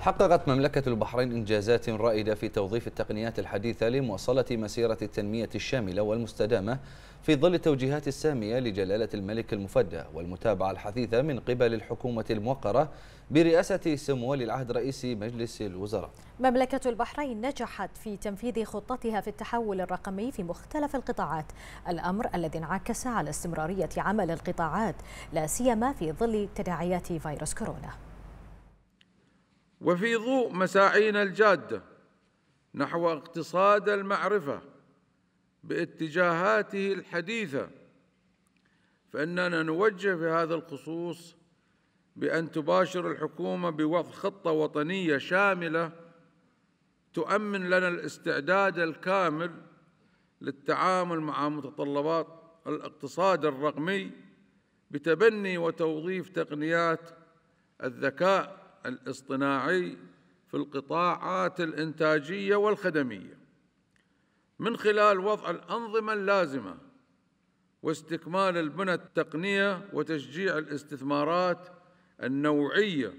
حققت مملكة البحرين إنجازات رائدة في توظيف التقنيات الحديثة لمواصلة مسيرة التنمية الشاملة والمستدامة في ظل التوجيهات السامية لجلالة الملك المفدى والمتابعة الحثيثة من قبل الحكومة الموقرة برئاسة سمو ولي العهد رئيس مجلس الوزراء مملكة البحرين نجحت في تنفيذ خطتها في التحول الرقمي في مختلف القطاعات الأمر الذي انعكس على استمرارية عمل القطاعات لا سيما في ظل تداعيات فيروس كورونا وفي ضوء مساعينا الجاده نحو اقتصاد المعرفه باتجاهاته الحديثه فاننا نوجه في هذا الخصوص بان تباشر الحكومه بوضع خطه وطنيه شامله تؤمن لنا الاستعداد الكامل للتعامل مع متطلبات الاقتصاد الرقمي بتبني وتوظيف تقنيات الذكاء الاصطناعي في القطاعات الإنتاجية والخدمية من خلال وضع الأنظمة اللازمة واستكمال البنى التقنية وتشجيع الاستثمارات النوعية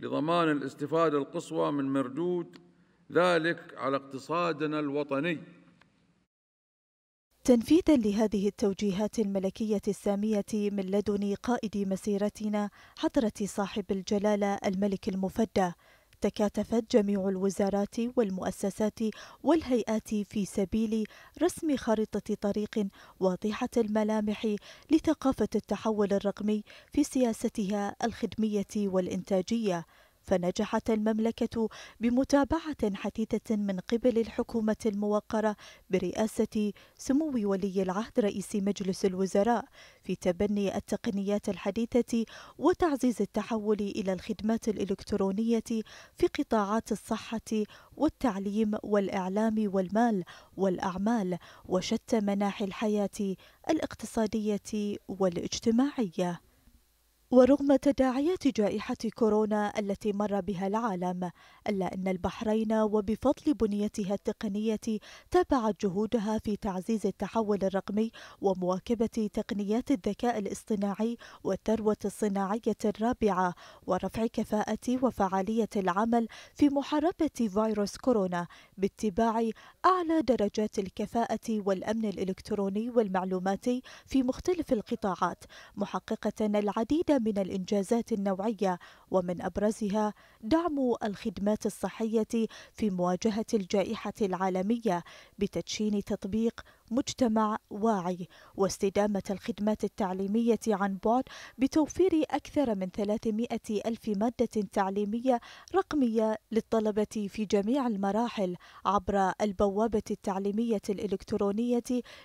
لضمان الاستفادة القصوى من مردود ذلك على اقتصادنا الوطني تنفيذا لهذه التوجيهات الملكية السامية من لدن قائد مسيرتنا حضرة صاحب الجلالة الملك المفدى تكاتفت جميع الوزارات والمؤسسات والهيئات في سبيل رسم خريطه طريق واضحة الملامح لثقافة التحول الرقمي في سياستها الخدمية والإنتاجية فنجحت المملكة بمتابعة حثيثة من قبل الحكومة الموقرة برئاسة سمو ولي العهد رئيس مجلس الوزراء في تبني التقنيات الحديثة وتعزيز التحول إلى الخدمات الإلكترونية في قطاعات الصحة والتعليم والإعلام والمال والأعمال وشتى مناحي الحياة الاقتصادية والاجتماعية ورغم تداعيات جائحة كورونا التي مر بها العالم إلا أن البحرين وبفضل بنيتها التقنية تابعت جهودها في تعزيز التحول الرقمي ومواكبة تقنيات الذكاء الاصطناعي والثروة الصناعية الرابعة ورفع كفاءة وفعالية العمل في محاربة فيروس كورونا باتباع أعلى درجات الكفاءة والأمن الإلكتروني والمعلوماتي في مختلف القطاعات محققة العديد من الإنجازات النوعية ومن أبرزها دعم الخدمات الصحية في مواجهة الجائحة العالمية بتدشين تطبيق مجتمع واعي واستدامة الخدمات التعليمية عن بعد بتوفير أكثر من 300 ألف مادة تعليمية رقمية للطلبة في جميع المراحل عبر البوابة التعليمية الإلكترونية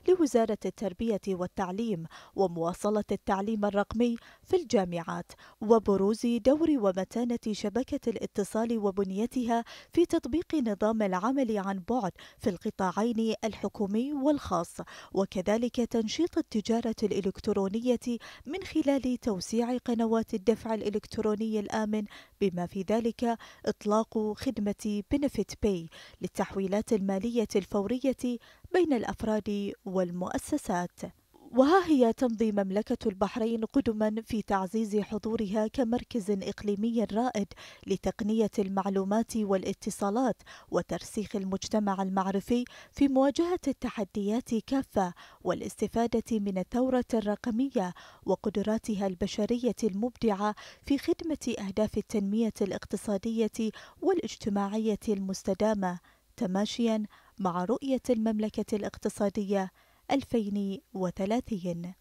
لوزارة التربية والتعليم ومواصلة التعليم الرقمي في الجامعات وبروز دور ومتانة شبكة الاتصال وبنيتها في تطبيق نظام العمل عن بعد في القطاعين الحكومي والخاص وكذلك تنشيط التجارة الإلكترونية من خلال توسيع قنوات الدفع الإلكتروني الآمن بما في ذلك إطلاق خدمة بنفيت باي للتحويلات المالية الفورية بين الأفراد والمؤسسات وها هي تمضي مملكة البحرين قدما في تعزيز حضورها كمركز إقليمي رائد لتقنية المعلومات والاتصالات وترسيخ المجتمع المعرفي في مواجهة التحديات كافة والاستفادة من الثورة الرقمية وقدراتها البشرية المبدعة في خدمة أهداف التنمية الاقتصادية والاجتماعية المستدامة تماشيا مع رؤية المملكة الاقتصادية 2030